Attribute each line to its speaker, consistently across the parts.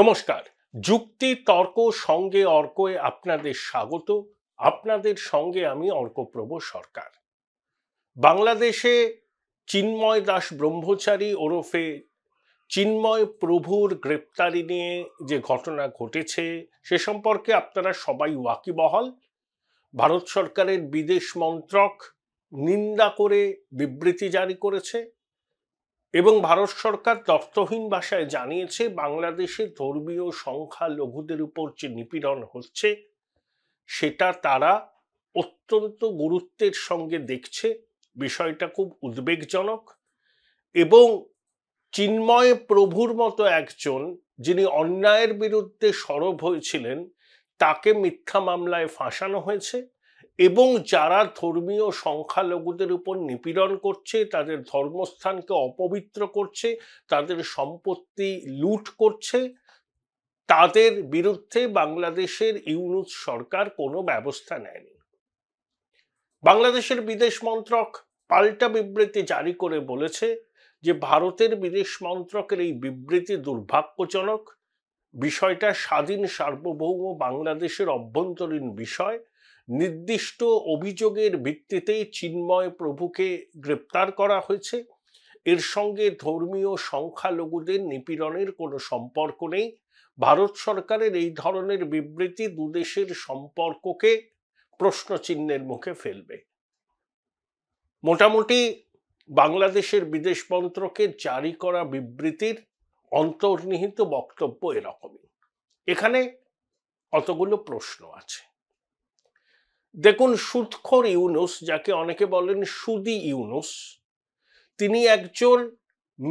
Speaker 1: নমস্কার যুক্তি তর্ক সঙ্গে অর্কয়ে আপনাদের স্বাগত আপনাদের সঙ্গে আমি অর্কপ্রভ সরকার বাংলাদেশে চিন্ময় দাস ব্রহ্মচারী ওরফে চিন্ময় প্রভুর গ্রেপ্তারি নিয়ে যে ঘটনা ঘটেছে সে সম্পর্কে আপনারা সবাই ওয়াকিবহল ভারত সরকারের বিদেশ মন্ত্রক নিন্দা করে বিবৃতি জারি করেছে এবং ভারত সরকার তত্ত্বহীন ভাষায় জানিয়েছে বাংলাদেশে ধর্মীয় সংখ্যা লঘুদের উপর যে নিপীড়ন হচ্ছে সেটা তারা অত্যন্ত গুরুত্বের সঙ্গে দেখছে বিষয়টা খুব উদ্বেগজনক এবং চিন্ময় প্রভুর মতো একজন যিনি অন্যায়ের বিরুদ্ধে সরব হয়েছিলেন তাকে মিথ্যা মামলায় ফাঁসানো হয়েছে এবং যারা ধর্মীয় সংখ্যালঘুদের উপর নিপীড়ন করছে তাদের ধর্মস্থানকে অপবিত্র করছে তাদের সম্পত্তি লুট করছে তাদের বিরুদ্ধে বাংলাদেশের ইউনুস সরকার কোনো ব্যবস্থা নেয়নি বাংলাদেশের বিদেশ মন্ত্রক পাল্টা বিবৃতি জারি করে বলেছে যে ভারতের বিদেশ মন্ত্রকের এই বিবৃতি দুর্ভাগ্যজনক বিষয়টা স্বাধীন সার্বভৌম বাংলাদেশের অভ্যন্তরীণ বিষয় নির্দিষ্ট অভিযোগের ভিত্তিতেই চিন্ময় প্রভুকে গ্রেপ্তার করা হয়েছে এর সঙ্গে ধর্মীয় সংখ্যালঘুদের নিপীড়নের কোনো সম্পর্ক নেই ভারত সরকারের এই ধরনের বিবৃতি দুদেশের সম্পর্ককে প্রশ্নচিহ্নের মুখে ফেলবে মোটামুটি বাংলাদেশের বিদেশ মন্ত্রকের জারি করা বিবৃতির অন্তর্নিহিত বক্তব্য এরকমই এখানে অতগুলো প্রশ্ন আছে দেখুন সুৎখর ইউনুস যাকে অনেকে বলেন সুদি ইউনুস তিনি একজন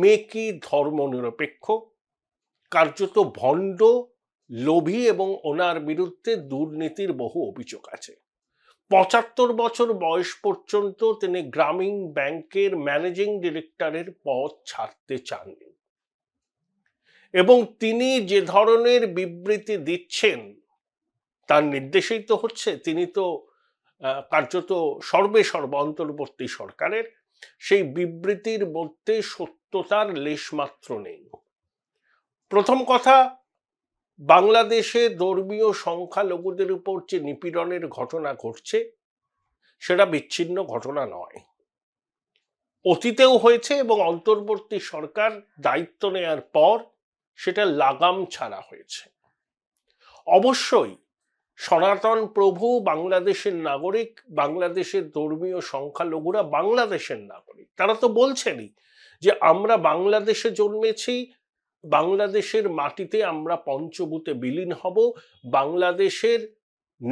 Speaker 1: মেকি ধর্মনিরপেক্ষ কার্যত ভণ্ড লোভী এবং ওনার বিরুদ্ধে দুর্নীতির বহু অভিযোগ আছে পঁচাত্তর বছর বয়স পর্যন্ত তিনি গ্রামীণ ব্যাংকের ম্যানেজিং ডিরেক্টরের পদ ছাড়তে চাননি এবং তিনি যে ধরনের বিবৃতি দিচ্ছেন তার নির্দেশেই তো হচ্ছে তিনি তো কার্যত সর্বে সর্ব অন্তর্বর্তী সরকারের সেই বিবৃতির মধ্যে সত্যতার লেশমাত্র নেই প্রথম কথা বাংলাদেশে ধর্মীয় সংখ্যালঘুদের উপর যে নিপীড়নের ঘটনা ঘটছে সেটা বিচ্ছিন্ন ঘটনা নয় অতীতেও হয়েছে এবং অন্তর্বর্তী সরকার দায়িত্ব নেয়ার পর সেটা লাগাম ছাড়া হয়েছে অবশ্যই সনাতন প্রভু বাংলাদেশের নাগরিক বাংলাদেশের ধর্মীয় সংখ্যালঘুরা বাংলাদেশের নাগরিক তারা তো বলছেনই যে আমরা বাংলাদেশে জন্মেছি বাংলাদেশের মাটিতে আমরা পঞ্চভূতে বিলীন হব বাংলাদেশের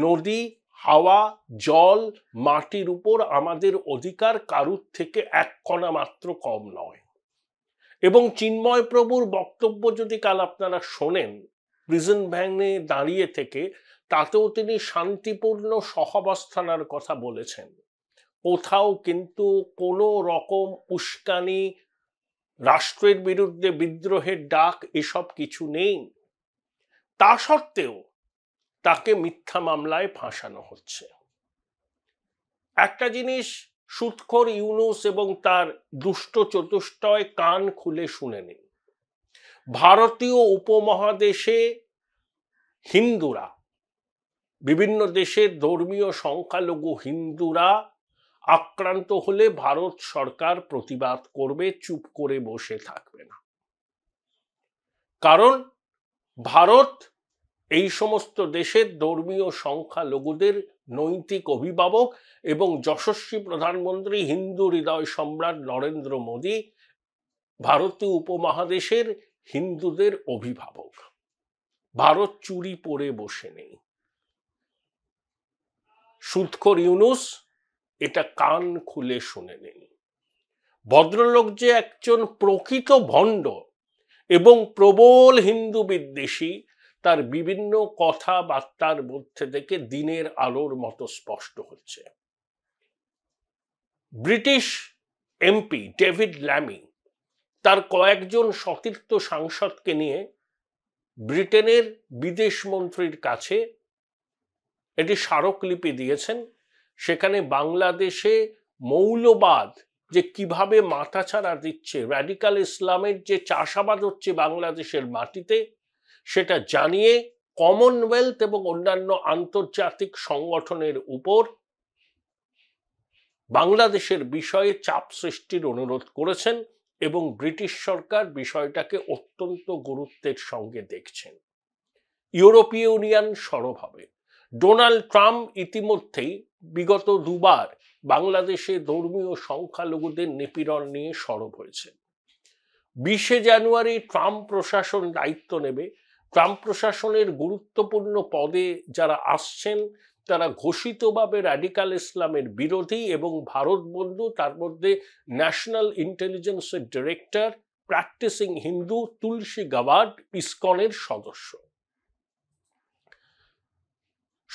Speaker 1: নদী হাওয়া জল মাটির উপর আমাদের অধিকার কারুর থেকে এক কণা মাত্র কম নয় এবং চিন্ময় প্রভুর বক্তব্য যদি কাল আপনারা শোনেন প্রিজন ভ্যানে দাঁড়িয়ে থেকে তাতেও তিনি শান্তিপূর্ণ সহাবস্থানার কথা বলেছেন কোথাও কিন্তু কোনো রকম উস্কানি রাষ্ট্রের বিরুদ্ধে বিদ্রোহের ডাক এসব কিছু নেই তা সত্ত্বেও তাকে মিথ্যা মামলায় ফাঁসানো হচ্ছে একটা জিনিস সুৎখর ইউনুস এবং তার দুষ্ট চতুষ্টয় কান খুলে শুনে নিন ভারতীয় উপমহাদেশে হিন্দুরা বিভিন্ন দেশের ধর্মীয় সংখ্যালঘু হিন্দুরা আক্রান্ত হলে ভারত সরকার প্রতিবাদ করবে চুপ করে বসে থাকবে না কারণ ভারত এই সমস্ত দেশের ধর্মীয় সংখ্যালঘুদের নৈতিক অভিভাবক এবং যশস্বী প্রধানমন্ত্রী হিন্দু হৃদয় সম্রাট নরেন্দ্র মোদী ভারতীয় উপমহাদেশের হিন্দুদের অভিভাবক ভারত চুরি পরে বসে নেই সুৎখর ইউনুস এটা কান খুলে শুনে নিন ভদ্রলোক যে একজন প্রকৃত ভণ্ড এবং প্রবল হিন্দু বিদ্বেষী তার বিভিন্ন কথাবার্তার মধ্যে থেকে দিনের আলোর মতো স্পষ্ট হচ্ছে ব্রিটিশ এমপি ডেভিড ল্যামি তার কয়েকজন সতীর্থ সাংসদকে নিয়ে ব্রিটেনের বিদেশ মন্ত্রীর কাছে এটি স্মারকলিপি দিয়েছেন সেখানে বাংলাদেশে মৌলবাদ যে কিভাবে মাথাছাড়া দিচ্ছে র্যাডিক্যাল ইসলামের যে চাষাবাদ হচ্ছে বাংলাদেশের মাটিতে সেটা জানিয়ে কমনওয়েলথ এবং অন্যান্য আন্তর্জাতিক সংগঠনের উপর বাংলাদেশের বিষয়ে চাপ সৃষ্টির অনুরোধ করেছেন এবং ব্রিটিশ সরকার বিষয়টাকে অত্যন্ত গুরুত্বের সঙ্গে দেখছেন ইউরোপীয় ইউনিয়ন সরভাবে ডোনাল্ড ট্রাম্প ইতিমধ্যেই বিগত দুবার বাংলাদেশে ধর্মীয় সংখ্যালঘুদের নিপীড়ন নিয়ে সরব হয়েছে বিশে জানুয়ারি ট্রাম্প প্রশাসন দায়িত্ব নেবে ট্রাম্প প্রশাসনের গুরুত্বপূর্ণ পদে যারা আসছেন তারা ঘোষিতভাবে র্যাডিকাল ইসলামের বিরোধী এবং ভারত বন্ধু তার মধ্যে ন্যাশনাল ইন্টেলিজেন্সের director practising Hindu Tulsi Gabbard ইস্কনের সদস্য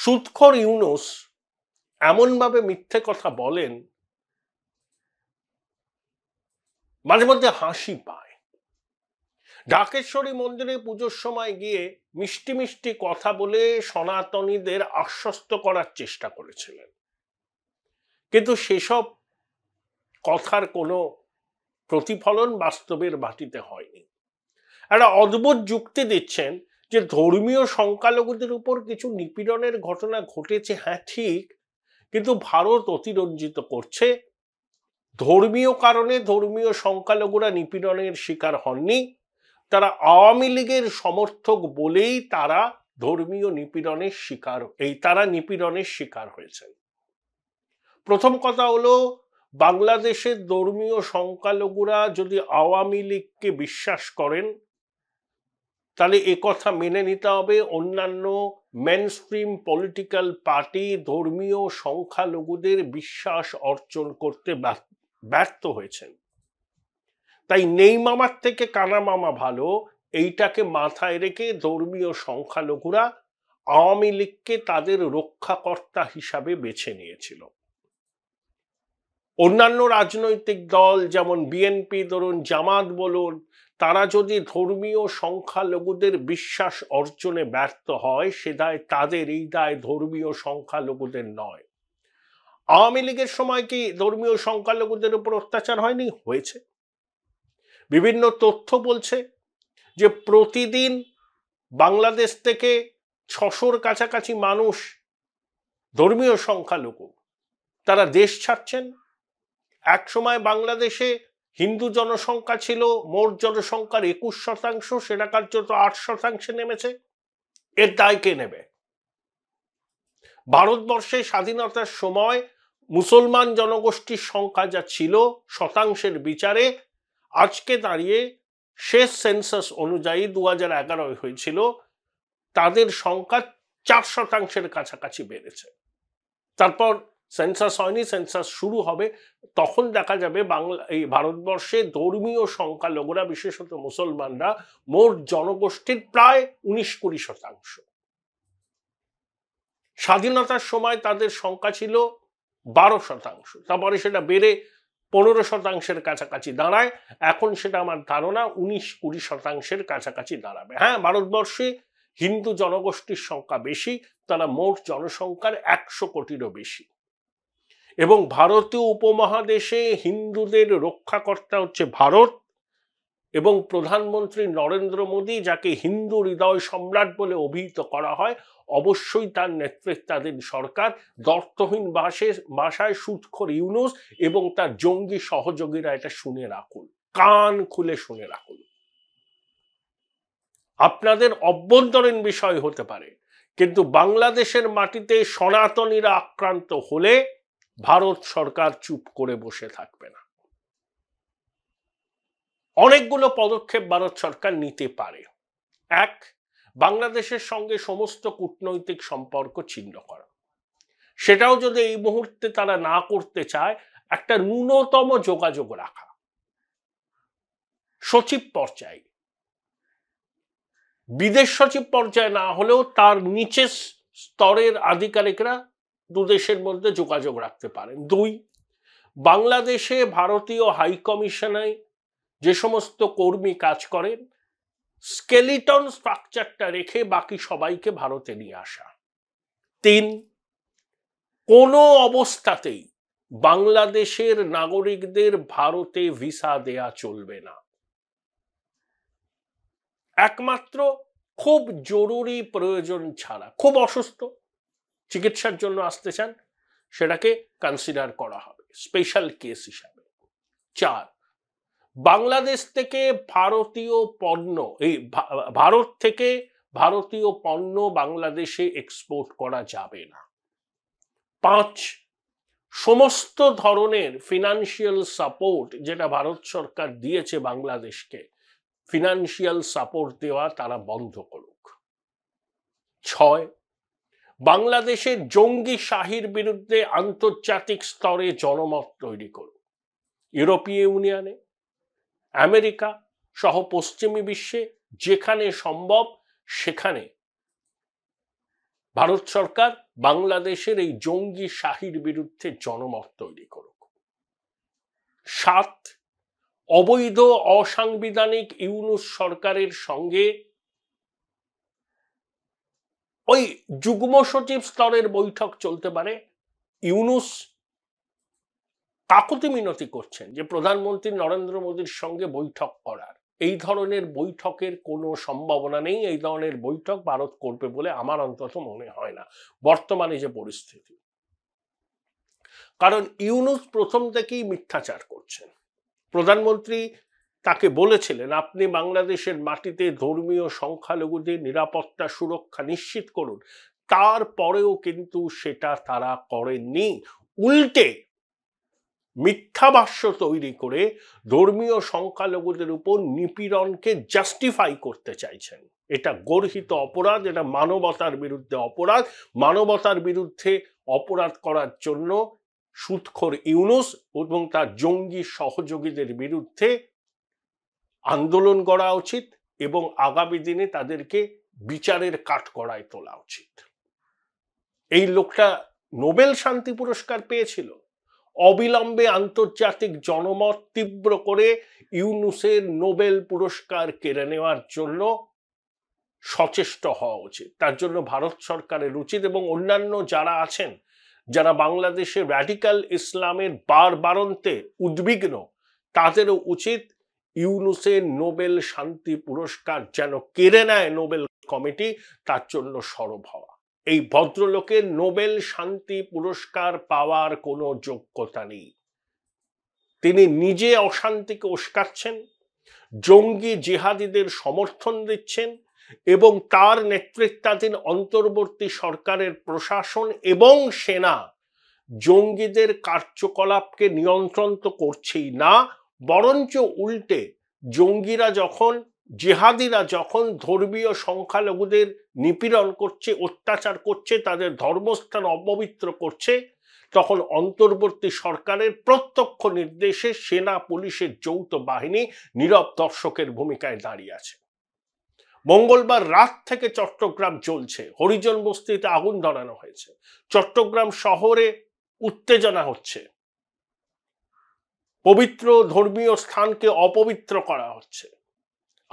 Speaker 1: সুৎখর ইউনুস এমনভাবে মিথ্যে কথা বলেন মাঝে মধ্যে হাসি পায় ঢাকেশ্বরী মন্দিরে পুজোর সময় গিয়ে মিষ্টি মিষ্টি কথা বলে সনাতনীদের আশ্বস্ত করার চেষ্টা করেছিলেন কিন্তু সেসব কথার কোনো প্রতিফলন বাস্তবের বাটিতে হয়নি একটা অদ্ভুত যুক্তি দিচ্ছেন যে ধর্মীয় সংখ্যালঘুদের উপর কিছু নিপীড়নের ঘটনা ঘটেছে হ্যাঁ ঠিক কিন্তু ভারত অতিরঞ্জিত করছে ধর্মীয় কারণে ধর্মীয় সংখ্যালঘুরা নিপীড়নের শিকার হননি তারা আওয়ামী লীগের সমর্থক বলেই তারা ধর্মীয় নিপীড়নের শিকার এই তারা নিপীড়নের শিকার হয়েছেন প্রথম কথা হলো বাংলাদেশের ধর্মীয় সংখ্যালঘুরা যদি আওয়ামী লীগকে বিশ্বাস করেন তাহলে কথা মেনে নিতে হবে অন্যান্য ম্যানস্ট্রিম পলিটিক্যাল পার্টি ধর্মীয় সংখ্যালঘুদের বিশ্বাস অর্জন করতে ব্যর্থ হয়েছেন তাই নেই মামার থেকে কানা মামা ভালো এইটাকে মাথায় রেখে ধর্মীয় সংখ্যালঘুরা আওয়ামী লীগকে তাদের রক্ষাকর্তা হিসাবে বেছে নিয়েছিল অন্যান্য রাজনৈতিক দল যেমন বিএনপি ধরুন জামাত বলুন তারা যদি ধর্মীয় সংখ্যালঘুদের বিশ্বাস অর্জনে ব্যর্থ হয় সে দায় তাদের এই দায় ধর্মীয় সংখ্যালঘুদের নয় আওয়ামী লীগের সময় কি ধর্মীয় সংখ্যালঘুদের উপর অত্যাচার হয়নি হয়েছে বিভিন্ন তথ্য বলছে যে প্রতিদিন বাংলাদেশ থেকে ছশোর কাছাকাছি মানুষ ধর্মীয় সংখ্যালঘু তারা দেশ ছাড়ছেন এক সময় বাংলাদেশে হিন্দু জনসংখ্যা ছিল মোট জনসংখ্যার একুশ শতাংশ সেটা কার্যত আট শতাংশে নেমেছে এর দায় কে নেবে ভারতবর্ষে স্বাধীনতার সময় মুসলমান জনগোষ্ঠীর সংখ্যা যা ছিল শতাংশের বিচারে আজকে দাঁড়িয়ে শেষ সেন্সাস অনুযায়ী দু হাজার এগারোয় হয়েছিল তাদের সংখ্যা চার শতাংশের কাছাকাছি বেড়েছে তারপর সেন্সাস হয়নি সেন্সাস শুরু হবে তখন দেখা যাবে বাংলা এই ভারতবর্ষে ধর্মীয় সংখ্যালঘুরা বিশেষত মুসলমানরা মোট জনগোষ্ঠীর প্রায় উনিশ কুড়ি শতাংশ স্বাধীনতার সময় তাদের সংখ্যা ছিল বারো শতাংশ তারপরে সেটা বেড়ে পনেরো শতাংশের কাছাকাছি দাঁড়ায় এখন সেটা আমার ধারণা উনিশ কুড়ি শতাংশের কাছাকাছি দাঁড়াবে হ্যাঁ ভারতবর্ষে হিন্দু জনগোষ্ঠীর সংখ্যা বেশি তারা মোট জনসংখ্যার একশো কোটিরও বেশি এবং ভারতীয় উপমহাদেশে হিন্দুদের রক্ষাকর্তা হচ্ছে ভারত এবং প্রধানমন্ত্রী নরেন্দ্র মোদী যাকে হিন্দু হৃদয় সম্রাট বলে অভিহিত করা হয় অবশ্যই তার নেতৃত্বাধীন সরকার দর্থহীন ভাষে ভাষায় সুৎখর ইউনুস এবং তার জঙ্গি সহযোগীরা এটা শুনে রাখুন কান খুলে শুনে রাখুন আপনাদের অভ্যন্তরীণ বিষয় হতে পারে কিন্তু বাংলাদেশের মাটিতে সনাতনীরা আক্রান্ত হলে ভারত সরকার চুপ করে বসে থাকবে না অনেকগুলো পদক্ষেপ ভারত সরকার নিতে পারে এক বাংলাদেশের সঙ্গে সমস্ত কূটনৈতিক সম্পর্ক ছিন্ন করা সেটাও যদি এই মুহূর্তে তারা না করতে চায় একটা ন্যূনতম যোগাযোগ রাখা সচিব পর্যায়ে বিদেশ সচিব পর্যায়ে না হলেও তার নিচের স্তরের আধিকারিকরা দুদেশের মধ্যে যোগাযোগ রাখতে পারেন দুই বাংলাদেশে ভারতীয় হাই কমিশনায় যে সমস্ত কর্মী কাজ করেন স্কেলিটন স্ট্রাকচারটা রেখে বাকি সবাইকে ভারতে নিয়ে আসা তিন কোনো অবস্থাতেই বাংলাদেশের নাগরিকদের ভারতে ভিসা দেয়া চলবে না একমাত্র খুব জরুরি প্রয়োজন ছাড়া খুব অসুস্থ চিকিৎসার জন্য আসতে চান সেটাকে কনসিডার করা হবে স্পেশাল কেস হিসাবে চার বাংলাদেশ থেকে ভারতীয় পণ্য এই ভারত থেকে ভারতীয় পণ্য বাংলাদেশে এক্সপোর্ট করা যাবে না পাঁচ সমস্ত ধরনের ফিনান্সিয়াল সাপোর্ট যেটা ভারত সরকার দিয়েছে বাংলাদেশকে ফিনান্সিয়াল সাপোর্ট দেওয়া তারা বন্ধ করুক ছয় বাংলাদেশের জঙ্গি শাহির বিরুদ্ধে আন্তর্জাতিক স্তরে জনমত তৈরি করুন ইউরোপীয় ইউনিয়নে আমেরিকা সহ পশ্চিমী বিশ্বে যেখানে সম্ভব সেখানে ভারত সরকার বাংলাদেশের এই জঙ্গি শাহির বিরুদ্ধে জনমত তৈরি করুক সাত অবৈধ অসাংবিধানিক ইউনুস সরকারের সঙ্গে ওই যুগ্ম সচিব স্তরের বৈঠক চলতে পারে ইউনুস কাকুতি মিনতি করছেন যে প্রধানমন্ত্রী নরেন্দ্র মোদীর সঙ্গে বৈঠক করার এই ধরনের বৈঠকের কোনো সম্ভাবনা নেই এই ধরনের বৈঠক ভারত করবে বলে আমার অন্তত মনে হয় না বর্তমানে যে পরিস্থিতি কারণ ইউনুস প্রথম থেকেই মিথ্যাচার করছেন প্রধানমন্ত্রী তাকে বলেছিলেন আপনি বাংলাদেশের মাটিতে ধর্মীয় সংখ্যালঘুদের নিরাপত্তা সুরক্ষা নিশ্চিত করুন তারপরেও কিন্তু সেটা তারা করেননি উল্টে মিথ্যাভাষ্য তৈরি করে ধর্মীয় সংখ্যালঘুদের উপর নিপীড়নকে জাস্টিফাই করতে চাইছেন এটা গর্হিত অপরাধ এটা মানবতার বিরুদ্ধে অপরাধ মানবতার বিরুদ্ধে অপরাধ করার জন্য সুৎখর ইউনুস এবং তার জঙ্গি সহযোগীদের বিরুদ্ধে আন্দোলন করা উচিত এবং আগামী দিনে তাদেরকে বিচারের করায় তোলা উচিত এই লোকটা নোবেল শান্তি পুরস্কার পেয়েছিল অবিলম্বে আন্তর্জাতিক জনমত তীব্র করে ইউনুসের নোবেল পুরস্কার কেড়ে নেওয়ার জন্য সচেষ্ট হওয়া উচিত তার জন্য ভারত সরকারের উচিত এবং অন্যান্য যারা আছেন যারা বাংলাদেশে র্যাডিক্যাল ইসলামের বার বারন্তে উদ্বিগ্ন তাদেরও উচিত ইউনুসের নোবেল শান্তি পুরস্কার যেন কেড়ে নেয় নোবেল কমিটি তার জন্য সরব হওয়া এই ভদ্রলোকের নোবেল শান্তি পুরস্কার পাওয়ার কোনো যোগ্যতা নেই তিনি নিজে অশান্তিকে উস্কাচ্ছেন জঙ্গি জেহাদিদের সমর্থন দিচ্ছেন এবং তার নেতৃত্বাধীন অন্তর্বর্তী সরকারের প্রশাসন এবং সেনা জঙ্গিদের কার্যকলাপকে নিয়ন্ত্রণ তো করছেই না বরঞ্চ উল্টে জঙ্গিরা যখন জেহাদিরা যখন ধর্মীয় সংখ্যালঘুদের নিপীড়ন করছে অত্যাচার করছে তাদের ধর্মস্থান অপবিত্র করছে তখন অন্তর্বর্তী সরকারের প্রত্যক্ষ নির্দেশে সেনা পুলিশের যৌথ বাহিনী নীরব দর্শকের ভূমিকায় দাঁড়িয়ে আছে মঙ্গলবার রাত থেকে চট্টগ্রাম চলছে হরিজন বস্তিতে আগুন ধরানো হয়েছে চট্টগ্রাম শহরে উত্তেজনা হচ্ছে পবিত্র ধর্মীয় স্থানকে অপবিত্র করা হচ্ছে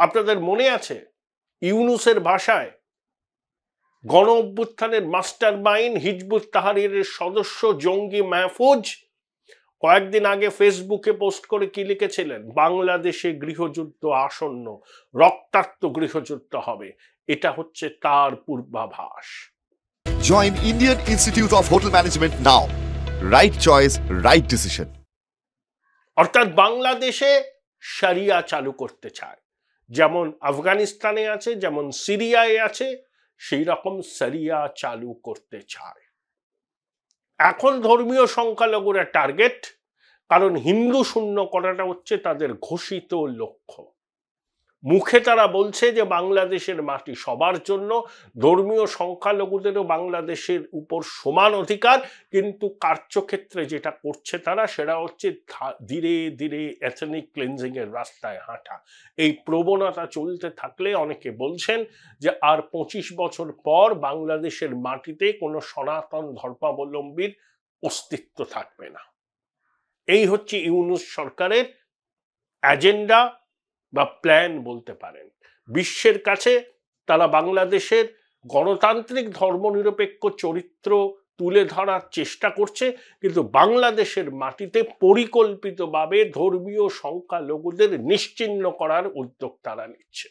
Speaker 1: আপনাদের মনে আছে ইউনুসের ভাষায় গণ অভ্যুত্থানের মাস্টার মাইন্ড হিজবুত তাহারির সদস্য জঙ্গি মাহফুজ কয়েকদিন আগে ফেসবুকে পোস্ট করে কি লিখেছিলেন বাংলাদেশে গৃহযুদ্ধ আসন্ন রক্তাক্ত গৃহযুদ্ধ হবে এটা হচ্ছে তার পূর্বাভাস join Indian institute of hotel management now right choice right decision অর্থাৎ বাংলাদেশে সারিয়া চালু করতে চায় যেমন আফগানিস্তানে আছে যেমন সিরিয়ায় আছে সেই রকম সারিয়া চালু করতে চায় এখন ধর্মীয় সংখ্যালঘুরা টার্গেট কারণ হিন্দু শূন্য করাটা হচ্ছে তাদের ঘোষিত লক্ষ্য মুখে তারা বলছে যে বাংলাদেশের মাটি সবার জন্য ধর্মীয় সংখ্যালঘুদেরও বাংলাদেশের উপর সমান অধিকার কিন্তু কার্যক্ষেত্রে যেটা করছে তারা সেটা হচ্ছে ধীরে ধীরে এথনিক ক্লিনজিংয়ের রাস্তায় হাঁটা এই প্রবণতা চলতে থাকলে অনেকে বলছেন যে আর পঁচিশ বছর পর বাংলাদেশের মাটিতে কোনো সনাতন ধর্মাবলম্বীর অস্তিত্ব থাকবে না এই হচ্ছে ইউনুস সরকারের অ্যাজেন্ডা বা প্ল্যান বলতে পারেন বিশ্বের কাছে তারা বাংলাদেশের গণতান্ত্রিক ধর্মনিরপেক্ষ চরিত্র তুলে ধরার চেষ্টা করছে কিন্তু বাংলাদেশের মাটিতে পরিকল্পিতভাবে ধর্মীয় সংখ্যালঘুদের নিশ্চিন্ন করার উদ্যোগ তারা নিচ্ছে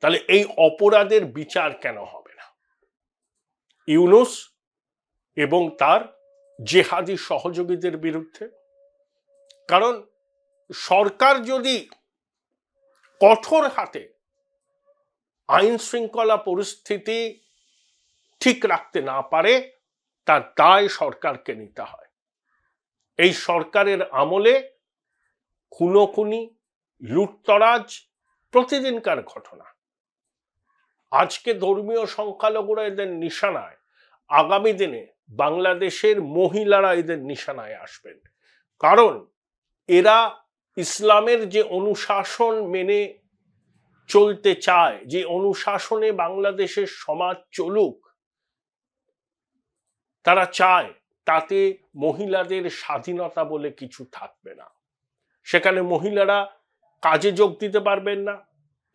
Speaker 1: তাহলে এই অপরাধের বিচার কেন হবে না ইউনুস এবং তার জেহাদি সহযোগীদের বিরুদ্ধে কারণ সরকার যদি কঠোর হাতে আইন শৃঙ্খলা পরিস্থিতি ঠিক রাখতে না পারে তার দায় সরকারকে নিতে হয় এই সরকারের আমলে খুনোখুনি লুটতরাজ প্রতিদিনকার ঘটনা আজকে ধর্মীয় সংখ্যালঘুরা এদের নিশানায় আগামী দিনে বাংলাদেশের মহিলারা এদের নিশানায় আসবেন কারণ এরা ইসলামের যে অনুশাসন মেনে চলতে চায় যে অনুশাসনে বাংলাদেশের সমাজ চলুক তারা চায় তাতে মহিলাদের স্বাধীনতা বলে কিছু থাকবে না সেখানে মহিলারা কাজে যোগ দিতে পারবেন না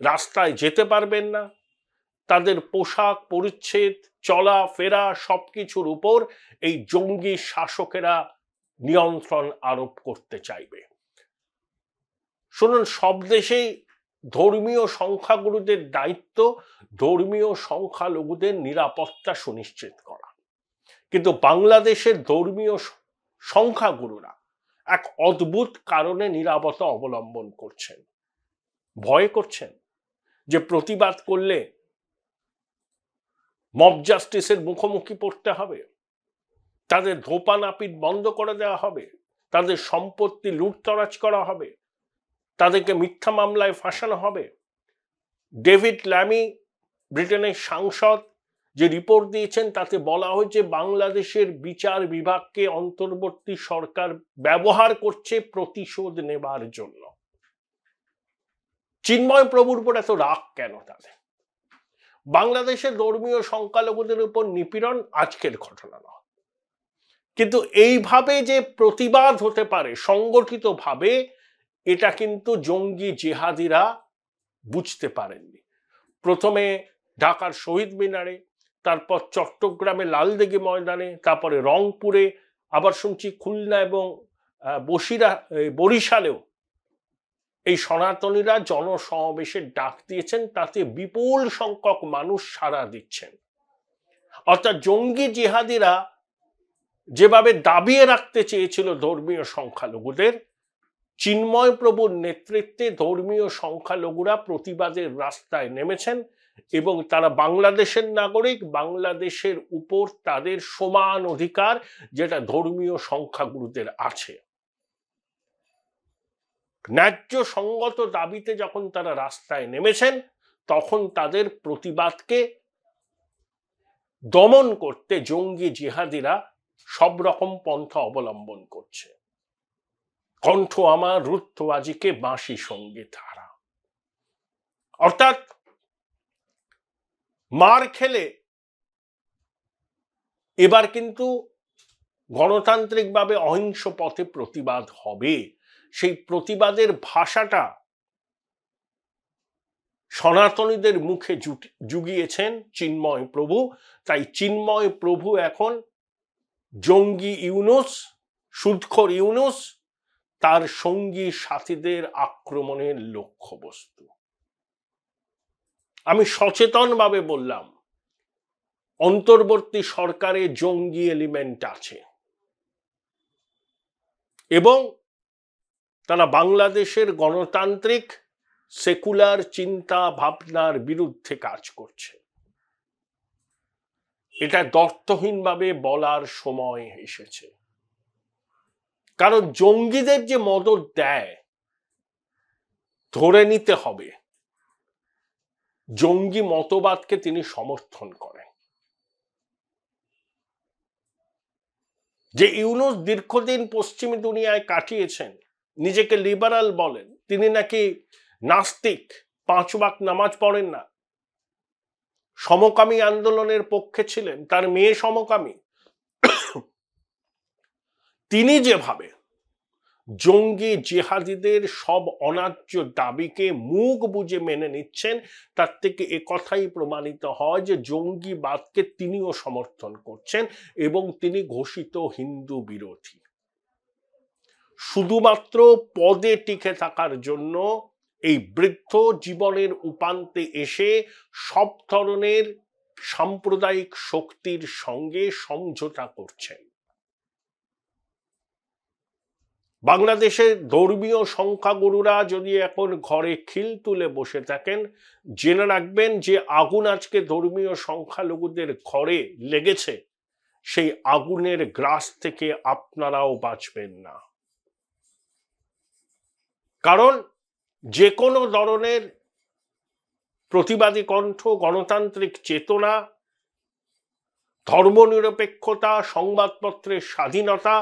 Speaker 1: রাস্তায় যেতে পারবেন না তাদের পোশাক পরিচ্ছেদ চলা ফেরা সব কিছুর উপর এই জঙ্গি শাসকেরা নিয়ন্ত্রণ আরোপ করতে চাইবে শুনুন সব দেশেই ধর্মীয় সংখ্যাগুরুদের দায়িত্ব ধর্মীয় সংখ্যালঘুদের নিরাপত্তা সুনিশ্চিত করা কিন্তু বাংলাদেশের ধর্মীয় সংখ্যাগুরুরা এক অদ্ভুত কারণে নিরাপত্তা অবলম্বন করছেন ভয় করছেন যে প্রতিবাদ করলে মব জাস্টিসের মুখোমুখি পড়তে হবে তাদের ধোপানাপিট বন্ধ করে দেওয়া হবে তাদের সম্পত্তি লুটতরাজ করা হবে তাদেরকে মিথ্যা মামলায় ফাঁসানো হবে ডেভিড ল্যামি ব্রিটেনের সাংসদ যে রিপোর্ট দিয়েছেন তাতে বলা হয়েছে বাংলাদেশের বিচার বিভাগকে অন্তর্বর্তী সরকার ব্যবহার করছে প্রতিশোধ নেবার জন্য চিন্ময় প্রভুর উপর এত রাগ কেন তাদের বাংলাদেশের ধর্মীয় সংখ্যালঘুদের উপর নিপীড়ন আজকের ঘটনা নয় কিন্তু এইভাবে যে প্রতিবাদ হতে পারে সংগঠিতভাবে এটা কিন্তু জঙ্গি জেহাদিরা বুঝতে পারেননি প্রথমে ঢাকার শহীদ মিনারে তারপর চট্টগ্রামে লালদেগি ময়দানে তারপরে রংপুরে আবার শুনছি খুলনা এবং বসিরা বরিশালেও এই সনাতনীরা জনসমাবেশের ডাক দিয়েছেন তাতে বিপুল সংখ্যক মানুষ সাড়া দিচ্ছেন অর্থাৎ জঙ্গি জিহাদিরা যেভাবে দাবিয়ে রাখতে চেয়েছিল ধর্মীয় সংখ্যালঘুদের চিন্ময় প্রভুর নেতৃত্বে ধর্মীয় সংখ্যালঘুরা প্রতিবাদের রাস্তায় নেমেছেন এবং তারা বাংলাদেশের নাগরিক বাংলাদেশের উপর তাদের সমান অধিকার যেটা ধর্মীয় সংখ্যাগুরুদের আছে ন্যায্য সঙ্গত দাবিতে যখন তারা রাস্তায় নেমেছেন তখন তাদের প্রতিবাদকে দমন করতে জঙ্গি জিহাদিরা সব রকম পন্থা অবলম্বন করছে কণ্ঠ আমার রুদ্ধ আজিকে বাঁশি সঙ্গে ধারা অর্থাৎ মার খেলে এবার কিন্তু গণতান্ত্রিকভাবে অহিংস পথে প্রতিবাদ হবে সেই প্রতিবাদের ভাষাটা সনাতনীদের মুখে জুগিয়েছেন চিন্ময় প্রভু তাই চিন্ময় প্রভু এখন জঙ্গি ইউনুস সুদখর ইউনুস তার সঙ্গী সাথীদের আক্রমণের লক্ষ্যবস্তু আমি সচেতনভাবে বললাম অন্তর্বর্তী সরকারে জঙ্গি এলিমেন্ট আছে এবং তারা বাংলাদেশের গণতান্ত্রিক সেকুলার চিন্তা ভাবনার বিরুদ্ধে কাজ করছে এটা দর্থহীনভাবে বলার সময় এসেছে কারণ জঙ্গিদের যে মদত দেয় ধরে নিতে হবে জঙ্গি মতবাদকে তিনি সমর্থন করেন যে ইউনুস দীর্ঘদিন পশ্চিমী দুনিয়ায় কাটিয়েছেন নিজেকে লিবারাল বলেন তিনি নাকি নাস্তিক পাঁচ বাক নামাজ পড়েন না সমকামী আন্দোলনের পক্ষে ছিলেন তার মেয়ে সমকামী তিনি যেভাবে জঙ্গি জেহাদিদের সব অনার্য দাবিকে মুখ বুঝে মেনে নিচ্ছেন তার থেকে এ কথাই প্রমাণিত হয় যে জঙ্গিবাদকে তিনিও সমর্থন করছেন এবং তিনি ঘোষিত হিন্দু বিরোধী শুধুমাত্র পদে টিকে থাকার জন্য এই বৃদ্ধ জীবনের উপান্তে এসে সব ধরনের সাম্প্রদায়িক শক্তির সঙ্গে সমঝোতা করছেন বাংলাদেশের ধর্মীয় সংখ্যাগুরুরা যদি এখন ঘরে খিল তুলে বসে থাকেন জেনে রাখবেন যে আগুন আজকে ধর্মীয় সংখ্যালঘুদের ঘরে লেগেছে সেই আগুনের গ্রাস থেকে আপনারাও বাঁচবেন না কারণ যে কোনো ধরনের প্রতিবাদী কণ্ঠ গণতান্ত্রিক চেতনা ধর্মনিরপেক্ষতা সংবাদপত্রের স্বাধীনতা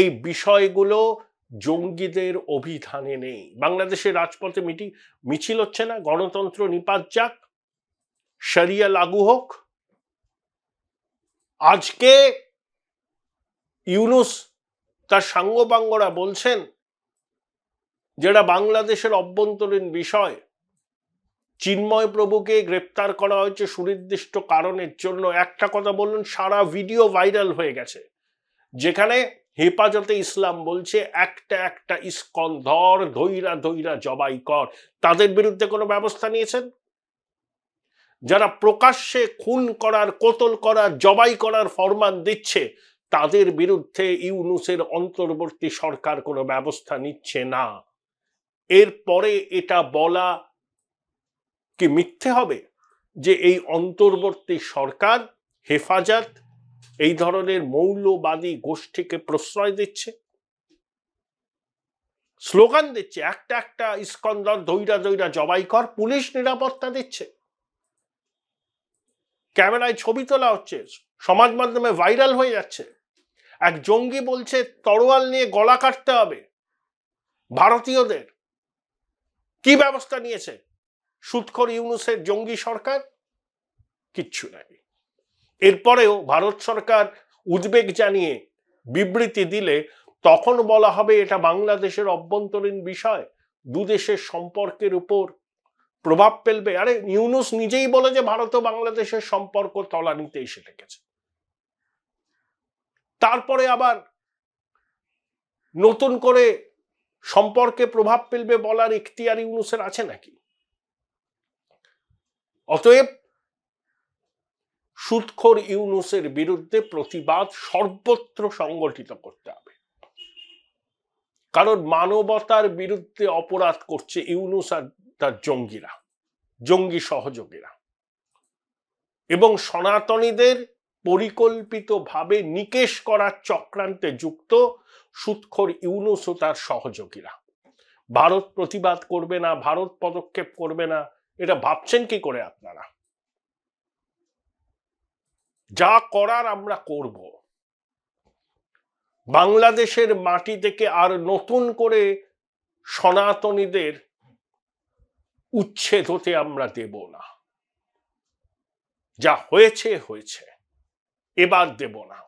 Speaker 1: এই বিষয়গুলো জঙ্গিদের অভিধানে নেই বাংলাদেশের রাজপথে মিটি মিছিল হচ্ছে না গণতন্ত্র নিপাত যাক সারিয়া লাগু হোক আজকে ইউনুস তার সাঙ্গপাঙ্গরা বলছেন যেটা বাংলাদেশের অভ্যন্তরীণ বিষয় চিন্ময় প্রভুকে গ্রেপ্তার করা হয়েছে সুনির্দিষ্ট কারণের জন্য একটা কথা বলুন সারা ভিডিও ভাইরাল হয়ে গেছে যেখানে হেফাজতে ইসলাম বলছে একটা একটা ইস্কন ধর ধৈরা ধৈরা জবাই কর তাদের বিরুদ্ধে কোনো ব্যবস্থা নিয়েছেন যারা প্রকাশ্যে খুন করার কোতল করার জবাই করার ফরমান দিচ্ছে তাদের বিরুদ্ধে ইউনুসের অন্তর্বর্তী সরকার কোনো ব্যবস্থা নিচ্ছে না এরপরে এটা বলা কি মিথ্যে হবে যে এই অন্তর্বর্তী সরকার হেফাজত এই ধরনের মৌলবাদী গোষ্ঠীকে প্রশ্রয় দিচ্ছে স্লোগান দিচ্ছে একটা একটা ইস্কন্দর দৈরা দৈরা জবাই কর পুলিশ নিরাপত্তা দিচ্ছে ক্যামেরায় ছবি তোলা হচ্ছে সমাজ মাধ্যমে ভাইরাল হয়ে যাচ্ছে এক জঙ্গি বলছে তরোয়াল নিয়ে গলা কাটতে হবে ভারতীয়দের কি ব্যবস্থা নিয়েছে সুৎখর ইউনুসের জঙ্গি সরকার কিচ্ছু নাই এরপরেও ভারত সরকার উদ্বেগ জানিয়ে বিবৃতি দিলে তখন বলা হবে এটা বাংলাদেশের অভ্যন্তরীণ বিষয় দু দেশের সম্পর্কের উপর প্রভাব ফেলবে আরে ইউনুস নিজেই বলে যে ভারত ও বাংলাদেশের সম্পর্ক তলানিতে এসে লেগেছে তারপরে আবার নতুন করে সম্পর্কে প্রভাব ফেলবে বলার ইখতিয়ার ইউনুসের আছে নাকি অতএব সুৎখোর ইউনুসের বিরুদ্ধে প্রতিবাদ সর্বত্র সংগঠিত করতে হবে কারণ মানবতার বিরুদ্ধে অপরাধ করছে ইউনুস আর তার জঙ্গিরা জঙ্গি সহযোগীরা এবং সনাতনীদের পরিকল্পিতভাবে নিকেশ করার চক্রান্তে যুক্ত সুৎখর ইউনুস ও তার সহযোগীরা ভারত প্রতিবাদ করবে না ভারত পদক্ষেপ করবে না এটা ভাবছেন কি করে আপনারা যা করার আমরা করব বাংলাদেশের মাটি থেকে আর নতুন করে সনাতনীদের উচ্ছেদ হতে আমরা দেব না যা হয়েছে হয়েছে এবার দেব না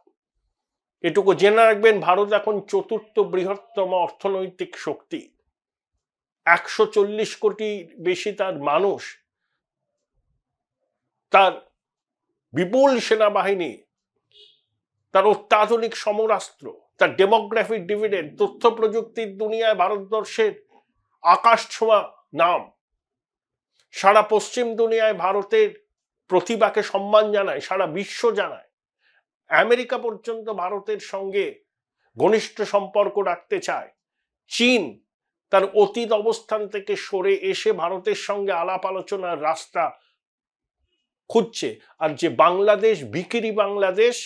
Speaker 1: এটুকু জেনে রাখবেন ভারত এখন চতুর্থ বৃহত্তম অর্থনৈতিক শক্তি একশো চল্লিশ কোটি বেশি তার মানুষ তার বিপুল সেনাবাহিনী তার অত্যাধুনিক সমরাস্ত্র তার ডেমোগ্রাফিক ডিভিডেন্ড তথ্য প্রযুক্তির দুনিয়ায় ভারতবর্ষের আকাশ ছোঁয়া নাম সারা পশ্চিম দুনিয়ায় ভারতের প্রতিভাকে সম্মান জানায় সারা বিশ্ব জানায় আমেরিকা পর্যন্ত ভারতের সঙ্গে ঘনিষ্ঠ সম্পর্ক রাখতে চায় চীন তার অতীত অবস্থান থেকে সরে এসে ভারতের সঙ্গে আলাপ আলোচনার রাস্তা খুঁজছে আর যে বাংলাদেশ বিক্রি বাংলাদেশ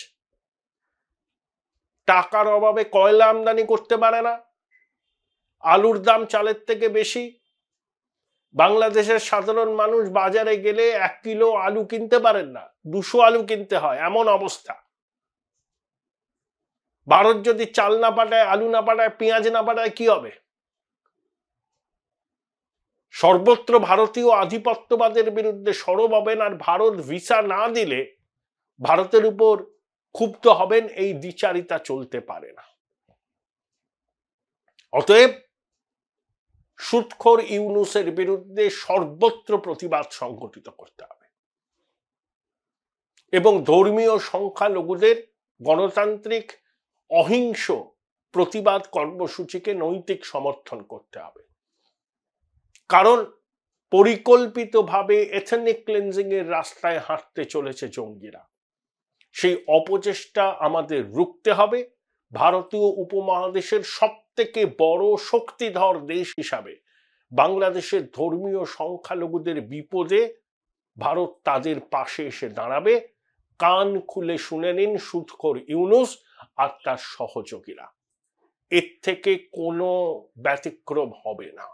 Speaker 1: টাকার অভাবে কয়লা আমদানি করতে পারে না আলুর দাম চালের থেকে বেশি বাংলাদেশের সাধারণ মানুষ বাজারে গেলে এক কিলো আলু কিনতে পারেন না দুশো আলু কিনতে হয় এমন অবস্থা ভারত যদি চাল না পাঠায় আলু না পাঠায় পেঁয়াজ না পাঠায় কি হবে সর্বত্র ভারতীয় আধিপত্যবাদের বিরুদ্ধে সরব হবেন আর ভারত ভিসা না দিলে ভারতের উপর ক্ষুব্ধ হবেন এই দ্বিচারিতা চলতে পারে না অতএব সুৎখোর ইউনুসের বিরুদ্ধে সর্বত্র প্রতিবাদ সংগঠিত করতে হবে এবং ধর্মীয় সংখ্যালঘুদের গণতান্ত্রিক অহিংস প্রতিবাদ কর্মসূচিকে নৈতিক সমর্থন করতে হবে কারণ পরিকল্পিতভাবে এথেনিক এর রাস্তায় হাঁটতে চলেছে জঙ্গিরা সেই অপচেষ্টা আমাদের রুখতে হবে ভারতীয় উপমহাদেশের সবথেকে বড় শক্তিধর দেশ হিসাবে বাংলাদেশের ধর্মীয় সংখ্যালঘুদের বিপদে ভারত তাদের পাশে এসে দাঁড়াবে কান খুলে শুনে নিন সুৎখর ইউনুস আর তার সহযোগীরা এর থেকে কোনো ব্যতিক্রম হবে না